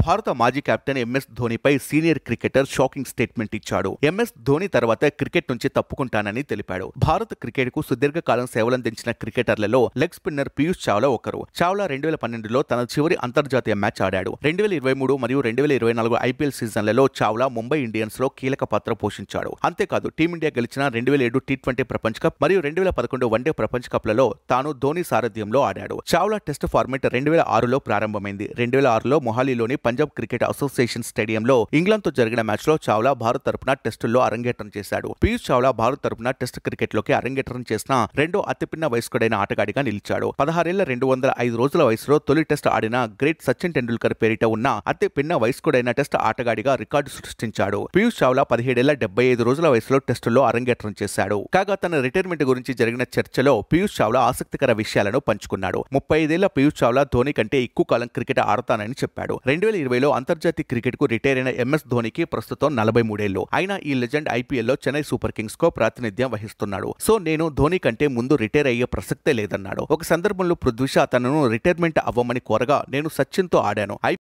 భారత మాజీ captain MS ధోనిపై సీనియర్ క్రికెటర్ షాకింగ్ స్టేట్మెంట్ ఇచ్చాడు ఎంఎస్ ధోని తర్వాత క్రికెట్ నుంచి తప్పుకుంటానని తెలిపాడు భారత క్రికెట్ కు సుదీర్ఘకాలం సేవలందించిన క్రికెటర్లలో లెగ్ స్పిన్నర్ పీయూష్ చావ్లా ఒకరు చావ్లా రెండు వేల పన్నెండులో తన చివరి అంతర్జాతీయ మ్యాచ్ ఆడాడు రెండు వేల ఇరవై మూడు మరియు రెండు వేల ఇరవై నాలుగు ఐపీఎల్ సీజన్లలో చావ్లా ముంబై ఇండియన్స్ లో కీలక పాత్ర పోషించాడు అంతేకాదు టీమిండియా గెలిచిన రెండు వేల ఏడు టీ ట్వంటీ ప్రపంచ కప్ మరియు రెండు వేల పదకొండు వన్డే ప్రపంచ కప్లలో తాను ధోని సారథ్యంలో ఆడాడు చావ్లా టెస్ట్ ఫార్మేట్ రెండు వేల ఆరులో ప్రారంభమైంది రెండు వేల ఆరులో మొహాలీలోని పంజాబ్ క్రికెట్ అసోసియేషన్ స్టేడియంలో ఇంగ్లాండ్తో జరిగిన మ్యాచ్లో చావ్లా భారత్ తరపున టెస్టుల్లో అరంగేటం చేశాడు పీయూష్ చావ్లా భారత్ తరపున టెస్ట్ క్రికెట్ లోకి అరంగేటం చేసిన రెండో అతిపిన్న వయస్కుడైన ఆటగాడిగా నిలిచాడు పదహారేళ్ల రెండు వందల ఐదు రోజుల వయసులో తొలి టెస్ట్ ఆడిన గ్రేట్ సచిన్ టెండూల్కర్ పేరిట ఉన్న అతి పిన్న వయస్కుడైన టెస్ట్ ఆటగాడిగా రికార్డు సృష్టించాడు పీయూష్ చావ్లా పదిహేడేళ్ల డెబ్బై ఐదు రోజుల వయసులో టెస్టుల్లో అరంగేటం చేశాడు కాగా తన రిటైర్మెంట్ గురించి జరిగిన చర్చలో పీయూష్ చావ్లా ఆసక్తికర విషయాలను పంచుకున్నాడు ముప్పై ఐదేళ్ల పీయూష్ చావ్లా ధోని కంటే ఎక్కువ కాలం క్రికెట్ ఆడతానని చెప్పాడు రెండు వేల ఇరవైలో అంతర్జాతీయ కు రిటైర్ అయిన ఎంఎస్ ధోనికి ప్రస్తుతం నలభై మూడేళ్లు అయినా ఈ లెజెండ్ ఐపీఎల్లో చెన్నై సూపర్ కింగ్స్ కో ప్రాతినిధ్యం వహిస్తున్నాడు సో నేను ధోని కంటే ముందు రిటైర్ అయ్యే ప్రసక్తే లేదన్నాడు ఒక సందర్భంలో పృథ్వీష తనను రిటైర్మెంట్ అవ్వమని కోరగా నేను సచిన్తో ఆడాను ఐ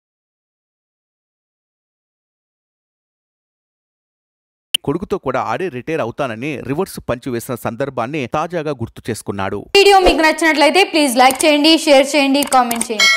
కొడుకుతో కూడా ఆడి రిటైర్ అవుతానని రివర్స్ పంచి వేసిన సందర్భాన్ని తాజాగా గుర్తు చేసుకున్నాడు వీడియో మీకు నచ్చినట్లయితే ప్లీజ్ లైక్ చేయండి షేర్ చేయండి కామెంట్ చేయండి